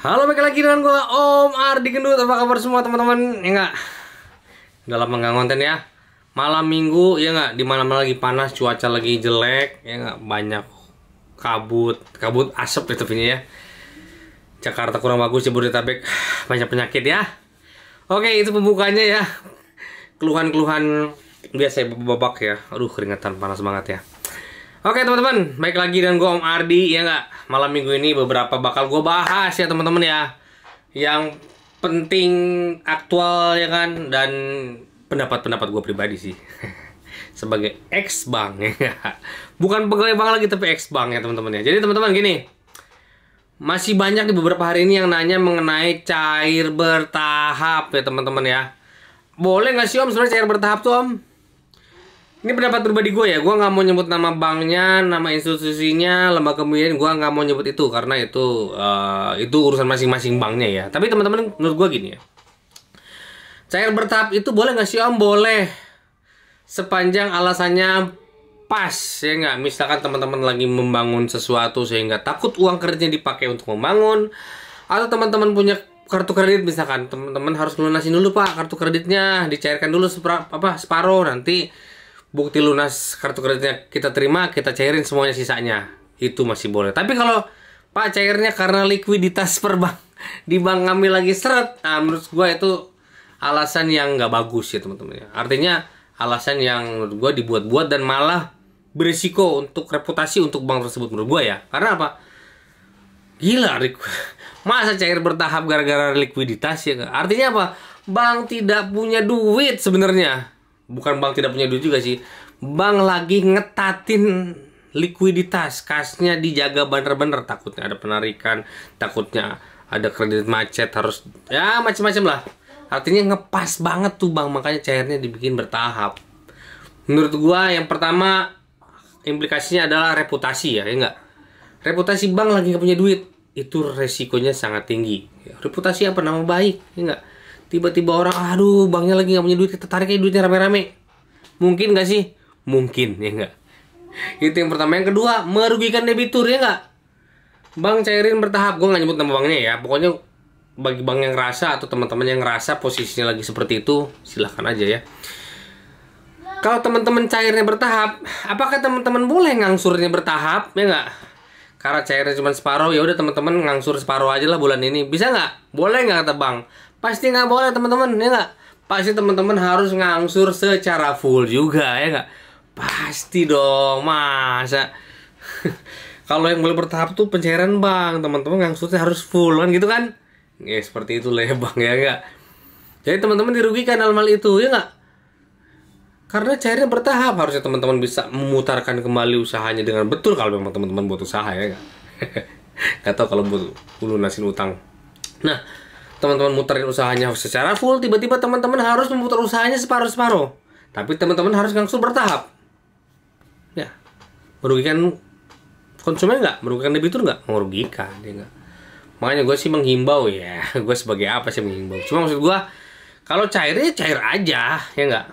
Halo balik lagi dengan gue Om Ardi Gendut Apa kabar semua teman-teman? Ya enggak nggak lama nggak konten ya Malam minggu ya enggak malam-malam lagi panas cuaca lagi jelek Ya enggak banyak kabut Kabut asap itu ya Jakarta kurang bagus Jabodetabek Banyak penyakit ya Oke itu pembukanya ya Keluhan-keluhan biasa babak ya Aduh keringetan panas banget ya Oke teman-teman, baik lagi dan gue Om Ardi ya nggak. Malam minggu ini beberapa bakal gue bahas ya teman-teman ya, yang penting aktual ya kan dan pendapat-pendapat gue pribadi sih sebagai ex bank ya bukan pegawai bank lagi tapi ex bank ya teman-teman ya. Jadi teman-teman gini, masih banyak di beberapa hari ini yang nanya mengenai cair bertahap ya teman-teman ya. Boleh nggak sih Om sebenarnya cair bertahap tuh Om? ini pendapat pribadi gue ya gue nggak mau nyebut nama banknya nama institusinya lembaga kemudian gue nggak mau nyebut itu karena itu uh, itu urusan masing-masing banknya ya tapi teman-teman menurut gue gini ya cair bertahap itu boleh nggak sih om boleh sepanjang alasannya pas ya nggak misalkan teman-teman lagi membangun sesuatu sehingga takut uang kreditnya dipakai untuk membangun atau teman-teman punya kartu kredit misalkan teman-teman harus lunasin dulu pak kartu kreditnya dicairkan dulu sepra, apa separuh nanti bukti lunas kartu kreditnya kita terima, kita cairin semuanya sisanya. Itu masih boleh. Tapi kalau Pak cairnya karena likuiditas per bank di bank kami lagi seret, nah, menurut gue itu alasan yang nggak bagus ya teman-teman. Ya. Artinya alasan yang menurut gua dibuat-buat dan malah berisiko untuk reputasi untuk bank tersebut menurut gue ya. Karena apa? Gila, Masa cair bertahap gara-gara likuiditas ya? Artinya apa? Bank tidak punya duit sebenarnya bukan bank tidak punya duit juga sih bank lagi ngetatin likuiditas kasnya dijaga bener-bener takutnya ada penarikan takutnya ada kredit macet harus ya macem-macem lah artinya ngepas banget tuh bang makanya cairnya dibikin bertahap menurut gua yang pertama implikasinya adalah reputasi ya ya enggak reputasi bank lagi nggak punya duit itu resikonya sangat tinggi reputasi apa nama baik ya enggak tiba-tiba orang aduh banknya lagi nggak punya duit kita aja duitnya rame-rame mungkin nggak sih mungkin ya nggak itu yang pertama yang kedua merugikan debitur ya nggak bank cairin bertahap gue nggak nyebut nama banknya ya pokoknya bagi bank yang ngerasa atau teman-teman yang ngerasa posisinya lagi seperti itu silahkan aja ya kalau teman-teman cairnya bertahap apakah teman-teman boleh ngangsurnya bertahap ya nggak karena cairnya cuma separuh ya udah teman-teman ngangsur separuh aja lah bulan ini bisa nggak boleh nggak kata bank Pasti nggak boleh teman-teman, ya nggak? Pasti teman-teman harus ngangsur secara full juga, ya nggak? Pasti dong, masa? Kalau yang boleh bertahap tuh pencairan bang, teman-teman ngangsurnya harus full kan gitu kan? Ya seperti itu lah ya bang, ya nggak? Jadi teman-teman dirugikan dalam hal itu, ya nggak? karena cairan bertahap harusnya teman-teman bisa memutarkan kembali usahanya dengan betul kalau memang teman-teman buat usaha ya nggak tahu kalau buat lunasin utang nah teman-teman muterin usahanya secara full, tiba-tiba teman-teman harus memutar usahanya separuh-separuh. Tapi teman-teman harus langsung bertahap. Ya. Merugikan konsumen nggak? Merugikan debitur nggak? Merugikan, ya nggak? Makanya gue sih menghimbau ya. Gue sebagai apa sih menghimbau? Cuma maksud gue, kalau cairnya cair aja, ya nggak?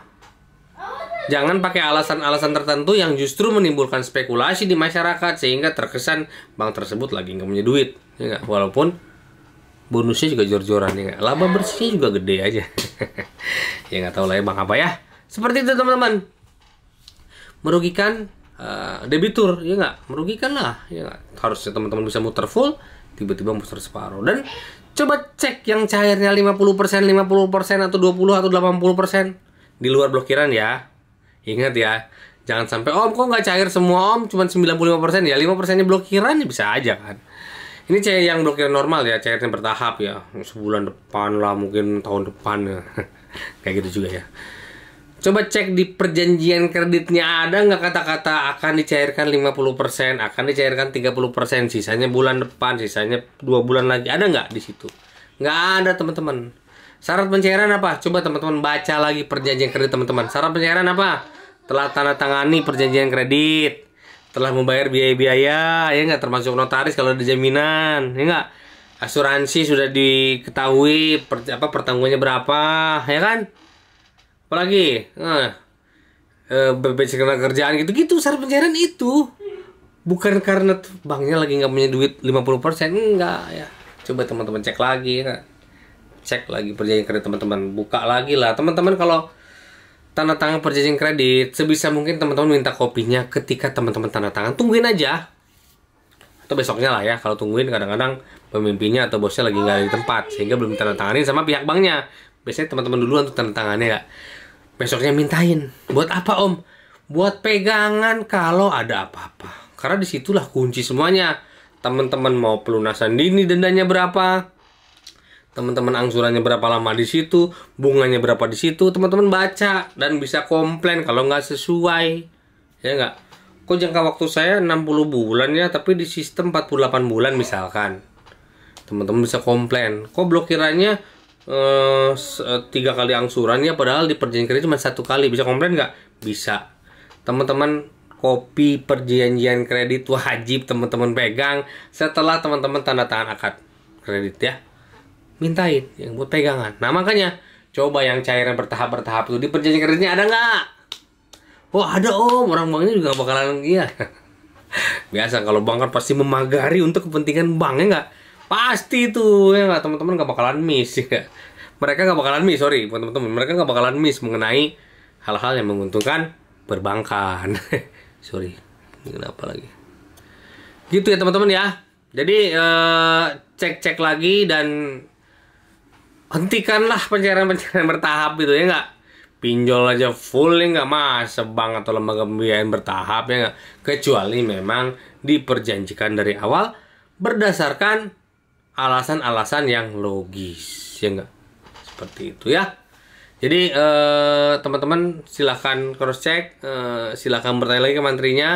Jangan pakai alasan-alasan tertentu yang justru menimbulkan spekulasi di masyarakat sehingga terkesan bank tersebut lagi nggak punya duit, ya gak? Walaupun bonusnya juga jor-joran ya laba bersihnya juga gede aja ya nggak tahu lah emang ya, apa ya seperti itu teman-teman merugikan uh, eh, debitur ya nggak merugikan lah ya gak? harusnya teman-teman bisa muter full tiba-tiba muter separuh dan coba cek yang cairnya 50% 50% atau 20 atau 80% di luar blokiran ya ingat ya jangan sampai om kok nggak cair semua om cuma 95% ya 5% nya blokiran bisa aja kan ini cair yang blokir normal ya, cair yang bertahap ya. Sebulan depan lah, mungkin tahun depan ya. Kayak gitu juga ya. Coba cek di perjanjian kreditnya ada nggak kata-kata akan dicairkan 50%, akan dicairkan 30%, sisanya bulan depan, sisanya dua bulan lagi. Ada nggak di situ? Nggak ada teman-teman. Syarat pencairan apa? Coba teman-teman baca lagi perjanjian kredit teman-teman. Syarat pencairan apa? Telah tanda tangani perjanjian kredit telah membayar biaya-biaya ya nggak termasuk notaris kalau ada jaminan ya nggak asuransi sudah diketahui per, apa pertanggungnya berapa ya kan apalagi eh, eh BPJS kerjaan gitu-gitu syarat pencairan itu bukan karena banknya lagi nggak punya duit 50% enggak ya coba teman-teman cek lagi ya. cek lagi perjanjian kerja teman-teman buka lagi lah teman-teman kalau tanda tangan perjanjian kredit sebisa mungkin teman-teman minta kopinya ketika teman-teman tanda tangan tungguin aja atau besoknya lah ya kalau tungguin kadang-kadang pemimpinnya atau bosnya lagi nggak di tempat sehingga belum tanda tanganin sama pihak banknya biasanya teman-teman duluan tuh tanda tangannya ya besoknya mintain buat apa om buat pegangan kalau ada apa-apa karena disitulah kunci semuanya teman-teman mau pelunasan dini dendanya berapa teman-teman angsurannya berapa lama di situ, bunganya berapa di situ, teman-teman baca dan bisa komplain kalau nggak sesuai. Ya nggak? Kok jangka waktu saya 60 bulan ya, tapi di sistem 48 bulan misalkan. Teman-teman bisa komplain. Kok blokirannya eh, eh, tiga kali angsurannya padahal di perjanjian kredit cuma satu kali. Bisa komplain nggak? Bisa. Teman-teman kopi perjanjian kredit wajib teman-teman pegang setelah teman-teman tanda tangan akad kredit ya mintain yang buat pegangan nah makanya coba yang cairan bertahap bertahap tuh di perjanjian kerjanya ada nggak wah oh, ada om orang banknya juga bakalan iya biasa kalau bank kan pasti memagari untuk kepentingan banknya nggak pasti itu ya nggak teman-teman nggak bakalan miss ya mereka nggak bakalan miss sorry bukan teman-teman mereka nggak bakalan miss mengenai hal-hal yang menguntungkan perbankan sorry kenapa lagi gitu ya teman-teman ya jadi cek cek cek lagi dan hentikanlah pencairan-pencairan bertahap gitu ya nggak pinjol aja full ya nggak mas bank atau lembaga pembiayaan bertahap ya nggak kecuali memang diperjanjikan dari awal berdasarkan alasan-alasan yang logis ya nggak seperti itu ya jadi eh, teman-teman silahkan cross check eh, silahkan bertanya lagi ke menterinya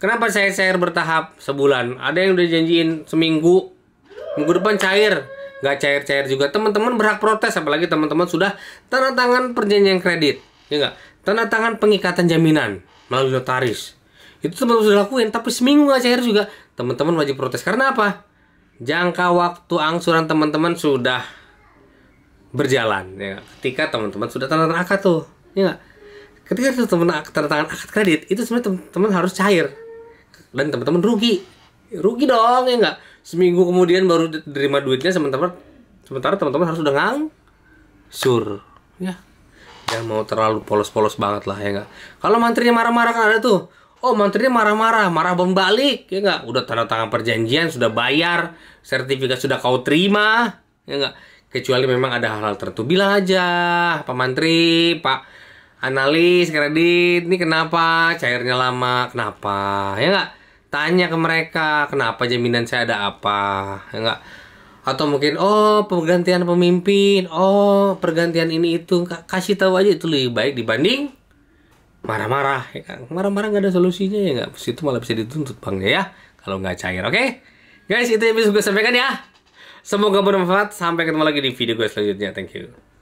kenapa saya cair bertahap sebulan ada yang udah janjiin seminggu minggu depan cair nggak cair-cair juga teman-teman berhak protes apalagi teman-teman sudah tanda tangan perjanjian kredit ya nggak tanda tangan pengikatan jaminan melalui notaris itu teman-teman sudah lakuin tapi seminggu nggak cair juga teman-teman wajib protes karena apa jangka waktu angsuran teman-teman sudah berjalan ya gak? ketika teman-teman sudah tanda tangan akad tuh ya gak? ketika teman-teman tanda tangan akad kredit itu sebenarnya teman-teman harus cair dan teman-teman rugi rugi dong ya nggak seminggu kemudian baru terima duitnya sementara sementara teman-teman harus udah ngang sur ya jangan ya, mau terlalu polos-polos banget lah ya nggak kalau mantrinya marah-marah kan ada tuh oh mantrinya marah-marah marah balik ya nggak udah tanda tangan perjanjian sudah bayar sertifikat sudah kau terima ya nggak kecuali memang ada hal-hal tertentu bilang aja pak mantri pak analis kredit ini kenapa cairnya lama kenapa ya nggak tanya ke mereka kenapa jaminan saya ada apa ya enggak atau mungkin oh pergantian pemimpin oh pergantian ini itu kasih tahu aja itu lebih baik dibanding marah-marah ya kan? marah-marah nggak ada solusinya ya nggak itu malah bisa dituntut bang ya, ya? kalau nggak cair oke okay? guys itu yang bisa gue sampaikan ya semoga bermanfaat sampai ketemu lagi di video gue selanjutnya thank you